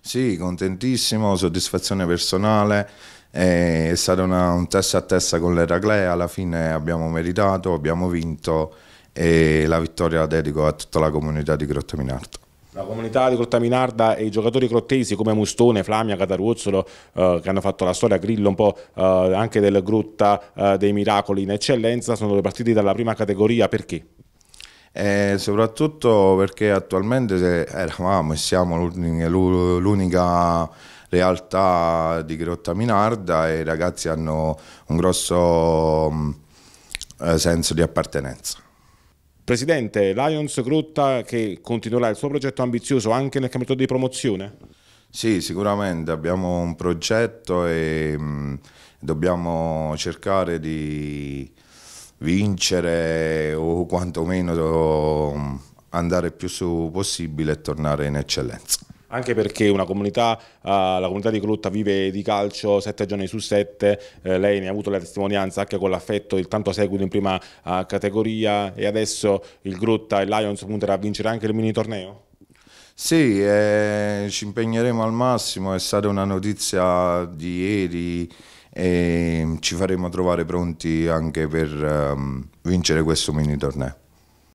Sì, contentissimo, soddisfazione personale. È stato una, un testa a testa con l'Eraclea, alla fine abbiamo meritato, abbiamo vinto e la vittoria la dedico a tutta la comunità di Grotta Minarda. La comunità di Grotta Minarda e i giocatori crottesi come Mustone, Flamia, Cataruzzolo eh, che hanno fatto la storia, Grillo un po' eh, anche del Grotta eh, dei Miracoli in eccellenza sono ripartiti dalla prima categoria perché? E soprattutto perché attualmente eravamo e siamo l'unica realtà di Grotta Minarda e i ragazzi hanno un grosso mm, eh, senso di appartenenza. Presidente, Lions Grotta che continuerà il suo progetto ambizioso anche nel campionato di promozione? Sì, sicuramente abbiamo un progetto e mm, dobbiamo cercare di vincere o quantomeno andare più su possibile e tornare in eccellenza anche perché una comunità, uh, la comunità di Colotta vive di calcio sette giorni su sette, eh, lei ne ha avuto la testimonianza anche con l'affetto, il tanto seguito in prima uh, categoria e adesso il Grotta e Lions punterà a vincere anche il mini torneo? Sì, eh, ci impegneremo al massimo, è stata una notizia di ieri e mm, ci faremo trovare pronti anche per um, vincere questo mini torneo.